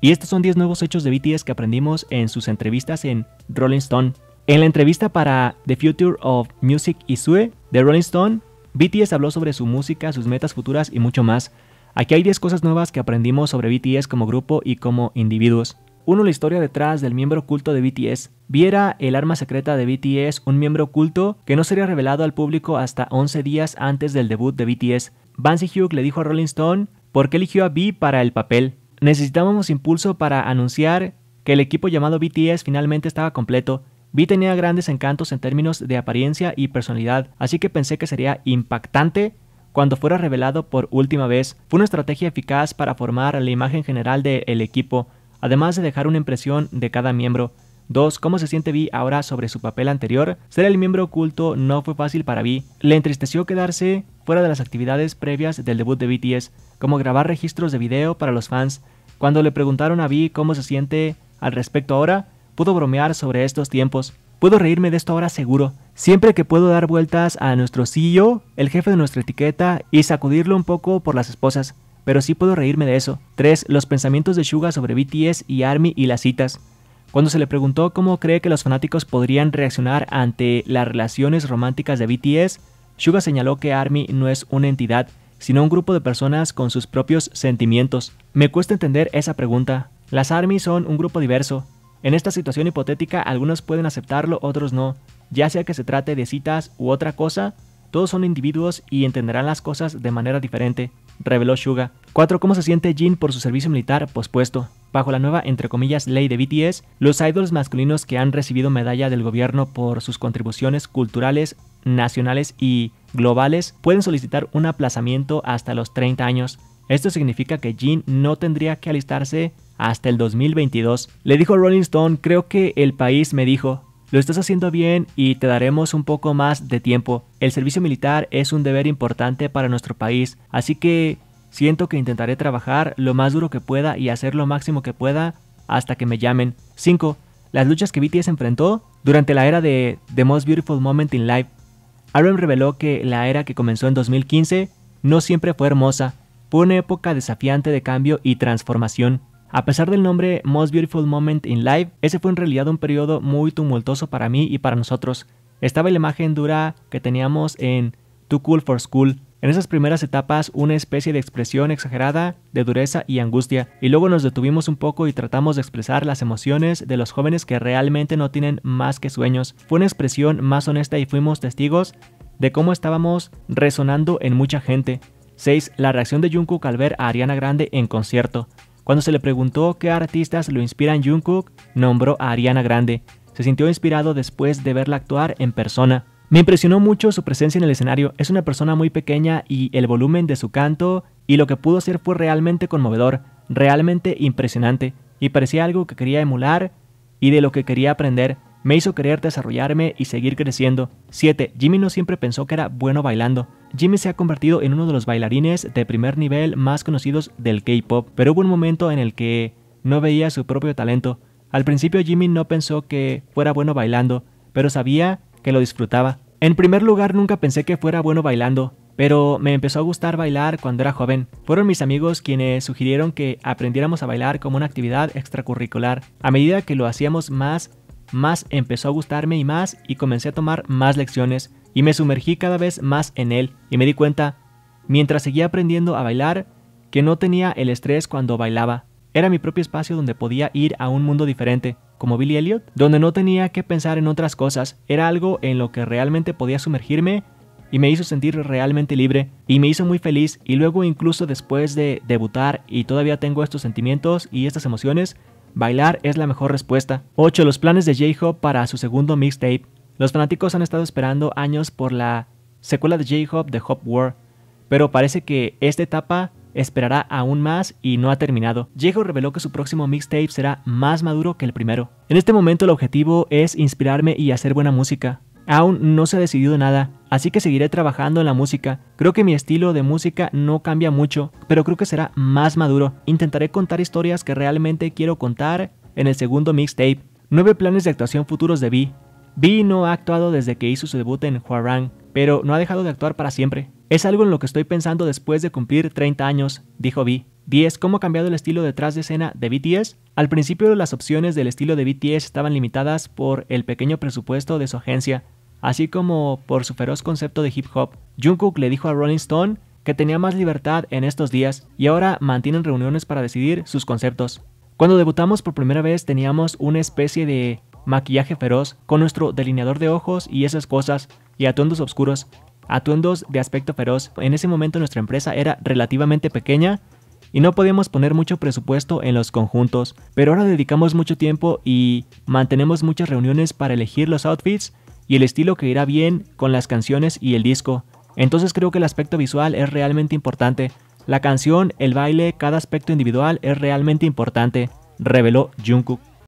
Y estos son 10 nuevos hechos de BTS que aprendimos en sus entrevistas en Rolling Stone. En la entrevista para The Future of Music y Sue de Rolling Stone, BTS habló sobre su música, sus metas futuras y mucho más. Aquí hay 10 cosas nuevas que aprendimos sobre BTS como grupo y como individuos. Uno, la historia detrás del miembro oculto de BTS. Viera el arma secreta de BTS, un miembro oculto que no sería revelado al público hasta 11 días antes del debut de BTS. Bansi Hugh le dijo a Rolling Stone por qué eligió a B para el papel. Necesitábamos impulso para anunciar que el equipo llamado BTS finalmente estaba completo. Vi tenía grandes encantos en términos de apariencia y personalidad, así que pensé que sería impactante cuando fuera revelado por última vez. Fue una estrategia eficaz para formar la imagen general del equipo, además de dejar una impresión de cada miembro. 2. ¿Cómo se siente Vi ahora sobre su papel anterior? Ser el miembro oculto no fue fácil para Vi. Le entristeció quedarse fuera de las actividades previas del debut de BTS, como grabar registros de video para los fans. Cuando le preguntaron a Vi cómo se siente al respecto ahora, pudo bromear sobre estos tiempos. Puedo reírme de esto ahora seguro. Siempre que puedo dar vueltas a nuestro CEO, el jefe de nuestra etiqueta, y sacudirlo un poco por las esposas. Pero sí puedo reírme de eso. 3. Los pensamientos de Suga sobre BTS y Army y las citas. Cuando se le preguntó cómo cree que los fanáticos podrían reaccionar ante las relaciones románticas de BTS, Suga señaló que ARMY no es una entidad, sino un grupo de personas con sus propios sentimientos. Me cuesta entender esa pregunta. Las ARMY son un grupo diverso. En esta situación hipotética algunos pueden aceptarlo, otros no. Ya sea que se trate de citas u otra cosa, todos son individuos y entenderán las cosas de manera diferente reveló Suga. 4. ¿Cómo se siente Jin por su servicio militar pospuesto? Bajo la nueva, entre comillas, ley de BTS, los ídolos masculinos que han recibido medalla del gobierno por sus contribuciones culturales, nacionales y globales pueden solicitar un aplazamiento hasta los 30 años. Esto significa que Jin no tendría que alistarse hasta el 2022. Le dijo Rolling Stone, creo que el país me dijo, lo estás haciendo bien y te daremos un poco más de tiempo. El servicio militar es un deber importante para nuestro país, así que siento que intentaré trabajar lo más duro que pueda y hacer lo máximo que pueda hasta que me llamen. 5. Las luchas que BTS enfrentó durante la era de The Most Beautiful Moment in Life. RM reveló que la era que comenzó en 2015 no siempre fue hermosa, fue una época desafiante de cambio y transformación. A pesar del nombre Most Beautiful Moment in Life, ese fue en realidad un periodo muy tumultuoso para mí y para nosotros. Estaba la imagen dura que teníamos en Too Cool for School, en esas primeras etapas una especie de expresión exagerada de dureza y angustia, y luego nos detuvimos un poco y tratamos de expresar las emociones de los jóvenes que realmente no tienen más que sueños. Fue una expresión más honesta y fuimos testigos de cómo estábamos resonando en mucha gente. 6. La reacción de Jungkook al ver a Ariana Grande en concierto. Cuando se le preguntó qué artistas lo inspiran Jungkook, nombró a Ariana Grande. Se sintió inspirado después de verla actuar en persona. Me impresionó mucho su presencia en el escenario, es una persona muy pequeña y el volumen de su canto y lo que pudo hacer fue realmente conmovedor, realmente impresionante, y parecía algo que quería emular y de lo que quería aprender. Me hizo querer desarrollarme y seguir creciendo. 7. Jimmy no siempre pensó que era bueno bailando. Jimmy se ha convertido en uno de los bailarines de primer nivel más conocidos del K-Pop, pero hubo un momento en el que no veía su propio talento. Al principio Jimmy no pensó que fuera bueno bailando, pero sabía que lo disfrutaba. En primer lugar nunca pensé que fuera bueno bailando, pero me empezó a gustar bailar cuando era joven. Fueron mis amigos quienes sugirieron que aprendiéramos a bailar como una actividad extracurricular. A medida que lo hacíamos más, más empezó a gustarme y más y comencé a tomar más lecciones y me sumergí cada vez más en él y me di cuenta, mientras seguía aprendiendo a bailar, que no tenía el estrés cuando bailaba. Era mi propio espacio donde podía ir a un mundo diferente, como Billy Elliot, donde no tenía que pensar en otras cosas, era algo en lo que realmente podía sumergirme y me hizo sentir realmente libre y me hizo muy feliz y luego incluso después de debutar y todavía tengo estos sentimientos y estas emociones, Bailar es la mejor respuesta. 8. Los planes de J-Hope para su segundo mixtape. Los fanáticos han estado esperando años por la secuela de J-Hope de Hop War, pero parece que esta etapa esperará aún más y no ha terminado. J-Hope reveló que su próximo mixtape será más maduro que el primero. En este momento el objetivo es inspirarme y hacer buena música. Aún no se ha decidido nada, así que seguiré trabajando en la música. Creo que mi estilo de música no cambia mucho, pero creo que será más maduro. Intentaré contar historias que realmente quiero contar en el segundo mixtape. Nueve planes de actuación futuros de Vi. Vi no ha actuado desde que hizo su debut en Huarang, pero no ha dejado de actuar para siempre. Es algo en lo que estoy pensando después de cumplir 30 años, dijo Vi. 10. ¿Cómo ha cambiado el estilo detrás de escena de BTS? Al principio las opciones del estilo de BTS estaban limitadas por el pequeño presupuesto de su agencia, así como por su feroz concepto de hip hop. Jungkook le dijo a Rolling Stone que tenía más libertad en estos días y ahora mantienen reuniones para decidir sus conceptos. Cuando debutamos por primera vez teníamos una especie de maquillaje feroz con nuestro delineador de ojos y esas cosas y atuendos oscuros, atuendos de aspecto feroz. En ese momento nuestra empresa era relativamente pequeña y no podíamos poner mucho presupuesto en los conjuntos, pero ahora dedicamos mucho tiempo y mantenemos muchas reuniones para elegir los outfits y el estilo que irá bien con las canciones y el disco. Entonces creo que el aspecto visual es realmente importante. La canción, el baile, cada aspecto individual es realmente importante, reveló Jungkook.